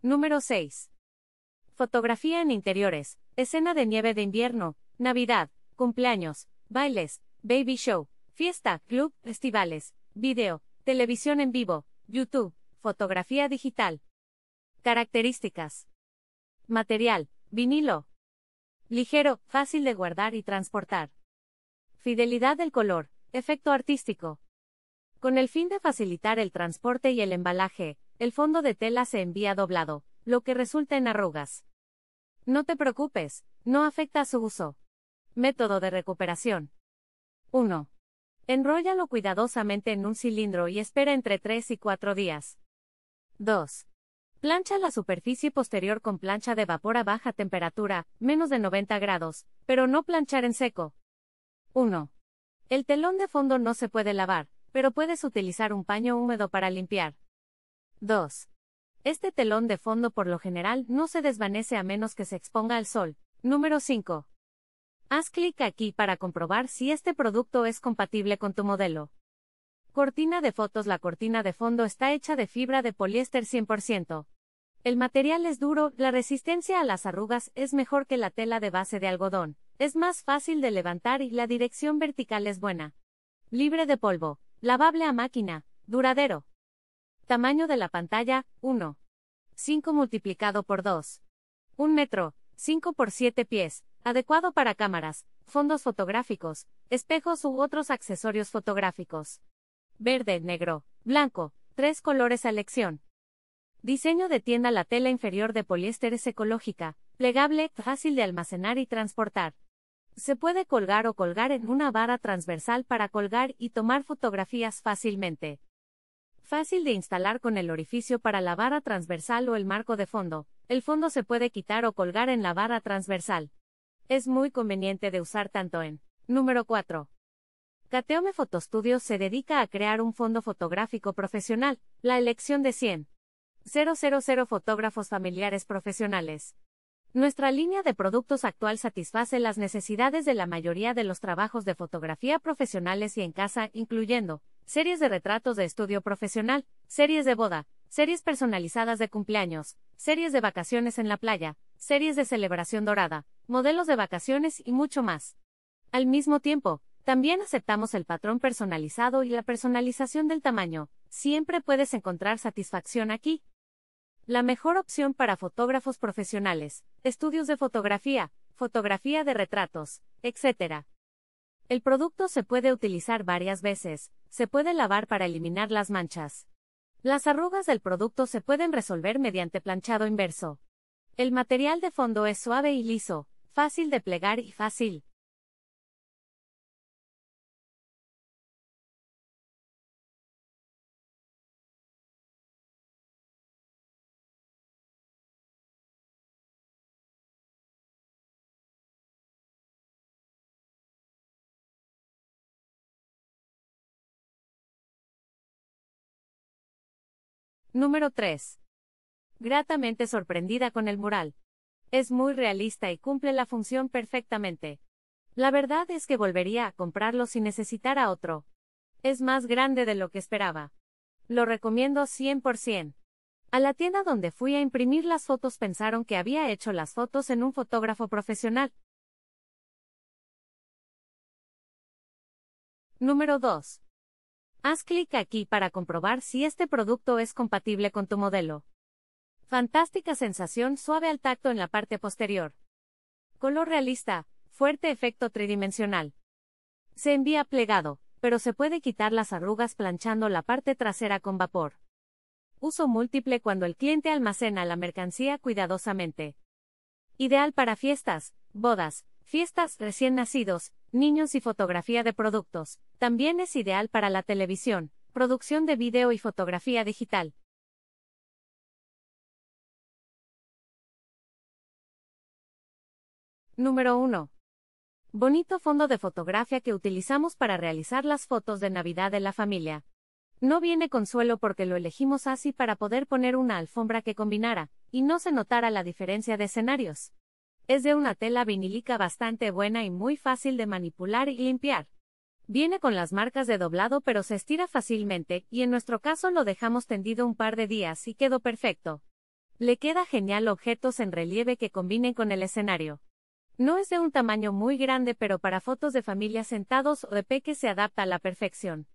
Número 6. Fotografía en interiores, escena de nieve de invierno, Navidad, cumpleaños, bailes, baby show, fiesta, club, festivales, video, televisión en vivo, YouTube, fotografía digital. Características. Material, vinilo. Ligero, fácil de guardar y transportar. Fidelidad del color, efecto artístico. Con el fin de facilitar el transporte y el embalaje, el fondo de tela se envía doblado, lo que resulta en arrugas. No te preocupes, no afecta su uso. Método de recuperación. 1. Enróllalo cuidadosamente en un cilindro y espera entre 3 y 4 días. 2. Plancha la superficie posterior con plancha de vapor a baja temperatura, menos de 90 grados, pero no planchar en seco. 1. El telón de fondo no se puede lavar, pero puedes utilizar un paño húmedo para limpiar. 2. Este telón de fondo por lo general no se desvanece a menos que se exponga al sol. Número 5. Haz clic aquí para comprobar si este producto es compatible con tu modelo. Cortina de fotos La cortina de fondo está hecha de fibra de poliéster 100%. El material es duro, la resistencia a las arrugas es mejor que la tela de base de algodón, es más fácil de levantar y la dirección vertical es buena. Libre de polvo, lavable a máquina, duradero. Tamaño de la pantalla, 1. 5 multiplicado por 2. 1 metro, 5 por 7 pies, adecuado para cámaras, fondos fotográficos, espejos u otros accesorios fotográficos. Verde, negro, blanco, tres colores a elección. Diseño de tienda La tela inferior de poliéster es ecológica, plegable, fácil de almacenar y transportar. Se puede colgar o colgar en una vara transversal para colgar y tomar fotografías fácilmente. Fácil de instalar con el orificio para la barra transversal o el marco de fondo. El fondo se puede quitar o colgar en la barra transversal. Es muy conveniente de usar tanto en. Número 4. Cateome Fotostudio se dedica a crear un fondo fotográfico profesional, la elección de 100.000 fotógrafos familiares profesionales. Nuestra línea de productos actual satisface las necesidades de la mayoría de los trabajos de fotografía profesionales y en casa, incluyendo series de retratos de estudio profesional, series de boda, series personalizadas de cumpleaños, series de vacaciones en la playa, series de celebración dorada, modelos de vacaciones y mucho más. Al mismo tiempo, también aceptamos el patrón personalizado y la personalización del tamaño, siempre puedes encontrar satisfacción aquí. La mejor opción para fotógrafos profesionales, estudios de fotografía, fotografía de retratos, etc. El producto se puede utilizar varias veces, se puede lavar para eliminar las manchas. Las arrugas del producto se pueden resolver mediante planchado inverso. El material de fondo es suave y liso, fácil de plegar y fácil Número 3. Gratamente sorprendida con el mural. Es muy realista y cumple la función perfectamente. La verdad es que volvería a comprarlo si necesitara otro. Es más grande de lo que esperaba. Lo recomiendo 100%. A la tienda donde fui a imprimir las fotos pensaron que había hecho las fotos en un fotógrafo profesional. Número 2. Haz clic aquí para comprobar si este producto es compatible con tu modelo. Fantástica sensación suave al tacto en la parte posterior. Color realista, fuerte efecto tridimensional. Se envía plegado, pero se puede quitar las arrugas planchando la parte trasera con vapor. Uso múltiple cuando el cliente almacena la mercancía cuidadosamente. Ideal para fiestas, bodas, fiestas, recién nacidos, niños y fotografía de productos. También es ideal para la televisión, producción de video y fotografía digital. Número 1. Bonito fondo de fotografía que utilizamos para realizar las fotos de Navidad de la familia. No viene consuelo porque lo elegimos así para poder poner una alfombra que combinara, y no se notara la diferencia de escenarios. Es de una tela vinílica bastante buena y muy fácil de manipular y limpiar. Viene con las marcas de doblado pero se estira fácilmente, y en nuestro caso lo dejamos tendido un par de días y quedó perfecto. Le queda genial objetos en relieve que combinen con el escenario. No es de un tamaño muy grande pero para fotos de familias sentados o de peque se adapta a la perfección.